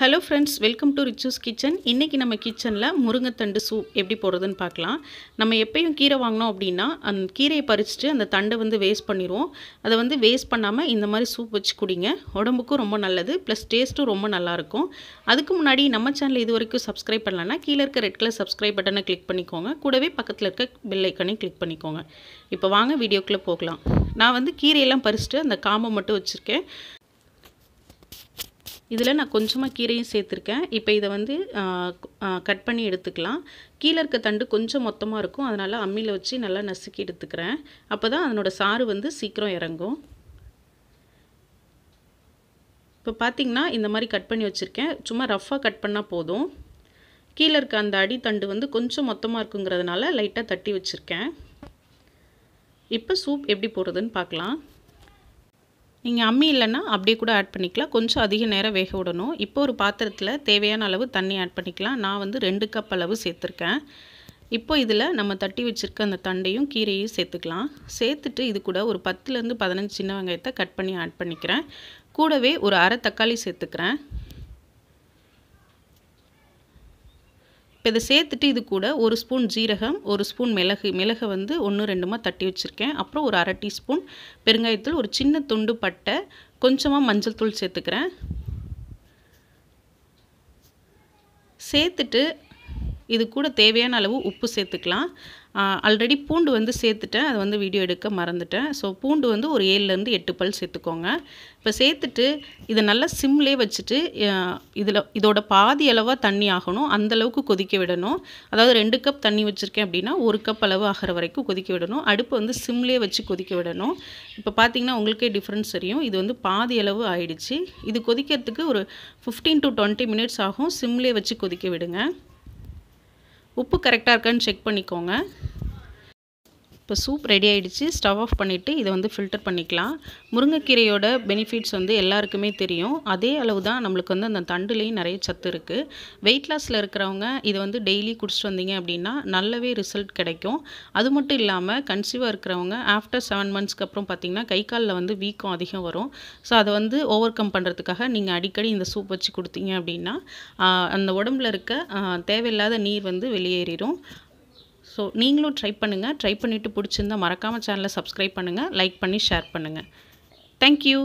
hello friends welcome to Richu's kitchen இன்றைக்கி நம்ம கிச்சனில் முருங்கைத்தண்டு சூப் எப்படி போடுறதுன்னு பார்க்கலாம் நம்ம எப்பயும் கீரை வாங்கினோம் அப்படின்னா அந்த கீரையை பறிச்சுட்டு அந்த தண்டை வந்து வேஸ்ட் பண்ணிடுவோம் அதை வந்து வேஸ்ட் பண்ணாமல் இந்த மாதிரி சூப் வச்சு குடிங்க உடம்புக்கும் ரொம்ப நல்லது ப்ளஸ் டேஸ்ட்டும் ரொம்ப நல்லாயிருக்கும் அதுக்கு முன்னாடி நம்ம சேனல் இது வரைக்கும் சப்ஸ்கிரைப் பண்ணலன்னா கீழே இருக்க ரெட் கலர் சப்ஸ்கிரைப் பட்டனை கிளிக் பண்ணிக்கோங்க கூடவே பக்கத்தில் இருக்க பெல்லைக்கனையும் கிளிக் பண்ணிக்கோங்க இப்போ வாங்க வீடியோக்குள்ளே போகலாம் நான் வந்து கீரையெல்லாம் பறிச்சுட்டு அந்த காம்பை மட்டும் வச்சுருக்கேன் இதில் நான் கொஞ்சமாக கீரையும் சேர்த்துருக்கேன் இப்போ இதை வந்து கட் பண்ணி எடுத்துக்கலாம் கீழே இருக்க தண்டு கொஞ்சம் மொத்தமாக இருக்கும் அதனால் அம்மியில் வச்சு நல்லா நசுக்கி எடுத்துக்கிறேன் அப்போ தான் அதனோட சாறு வந்து சீக்கிரம் இறங்கும் இப்போ பார்த்திங்கன்னா இந்த மாதிரி கட் பண்ணி வச்சுருக்கேன் சும்மா ரஃப்பாக கட் பண்ணால் போதும் கீழே இருக்க அந்த அடித்தண்டு வந்து கொஞ்சம் மொத்தமாக இருக்குங்கிறதுனால லைட்டாக தட்டி வச்சுருக்கேன் இப்போ சூப் எப்படி போடுறதுன்னு பார்க்கலாம் நீங்கள் அம்மி இல்லைன்னா அப்படியே கூட ஆட் பண்ணிக்கலாம் கொஞ்சம் அதிக நேரம் வேக விடணும் இப்போ ஒரு பாத்திரத்தில் தேவையான அளவு தண்ணி ஆட் பண்ணிக்கலாம் நான் வந்து ரெண்டு கப் அளவு சேர்த்துருக்கேன் இப்போ இதில் நம்ம தட்டி வச்சுருக்க அந்த தண்டையும் கீரையும் சேர்த்துக்கலாம் சேர்த்துட்டு இது கூட ஒரு பத்துலேருந்து பதினஞ்சு சின்ன வெங்காயத்தை கட் பண்ணி ஆட் பண்ணிக்கிறேன் கூடவே ஒரு அரை தக்காளி சேர்த்துக்கிறேன் இப்போ இதை சேர்த்துட்டு இது கூட ஒரு ஸ்பூன் ஜீரகம் ஒரு ஸ்பூன் மிளகு மிளகை வந்து ஒன்று ரெண்டுமாக தட்டி வச்சுருக்கேன் அப்புறம் ஒரு அரை டீஸ்பூன் பெருங்காயத்தூள் ஒரு சின்ன துண்டு பட்டை கொஞ்சமாக மஞ்சள் தூள் சேர்த்துக்கிறேன் சேர்த்துட்டு இது கூட தேவையான அளவு உப்பு சேர்த்துக்கலாம் ஆல்ரெடி பூண்டு வந்து சேர்த்துட்டேன் அது வந்து வீடியோ எடுக்க மறந்துட்டேன் ஸோ பூண்டு வந்து ஒரு ஏழுலேருந்து எட்டு பல் சேர்த்துக்கோங்க இப்போ சேர்த்துட்டு இதை நல்லா சிம்லே வச்சுட்டு இதில் இதோட பாதி அளவாக தண்ணி ஆகணும் அந்தளவுக்கு கொதிக்க விடணும் அதாவது ரெண்டு கப் தண்ணி வச்சுருக்கேன் அப்படின்னா ஒரு கப் அளவு ஆகிற வரைக்கும் கொதிக்க விடணும் அடுப்பு வந்து சிம்லே வச்சு கொதிக்க விடணும் இப்போ பார்த்தீங்கன்னா உங்களுக்கே டிஃப்ரென்ஸ் தெரியும் இது வந்து பாதி அளவு ஆயிடுச்சு இது கொதிக்கிறதுக்கு ஒரு ஃபிஃப்டீன் டு டுவெண்ட்டி மினிட்ஸ் ஆகும் சிம்லே வச்சு கொதிக்க விடுங்க உப்பு கரெக்டாக இருக்கான்னு செக் பண்ணிக்கோங்க இப்போ சூப் ரெடி ஆகிடுச்சு ஸ்டவ் ஆஃப் பண்ணிவிட்டு இதை வந்து ஃபில்டர் பண்ணிக்கலாம் முருங்கைக்கீரையோட பெனிஃபிட்ஸ் வந்து எல்லாருக்குமே தெரியும் அதே அளவு தான் நம்மளுக்கு வந்து அந்த தண்டுலேயும் நிறைய சத்து இருக்குது வெயிட் லாஸில் இருக்கிறவங்க இதை வந்து டெய்லி குடிச்சிட்டு வந்தீங்க அப்படின்னா நல்லாவே ரிசல்ட் கிடைக்கும் அது மட்டும் இல்லாமல் கன்சீவாக இருக்கிறவங்க ஆஃப்டர் செவன் மந்த்ஸ்க்கு அப்புறம் பார்த்திங்கன்னா கை காலில் வந்து வீக்கம் அதிகம் வரும் ஸோ அதை வந்து ஓவர் கம் பண்ணுறதுக்காக நீங்கள் அடிக்கடி இந்த சூப் வச்சு கொடுத்தீங்க அப்படின்னா அந்த உடம்புல இருக்க தேவையில்லாத நீர் வந்து வெளியேறிடும் ஸோ நீங்களும் ட்ரை பண்ணுங்கள் ட்ரை பண்ணிவிட்டு பிடிச்சிருந்தால் மறக்காமல் சேனலை சப்ஸ்கிரைப் பண்ணுங்கள் லைக் பண்ணி ஷேர் பண்ணுங்கள் தேங்க்யூ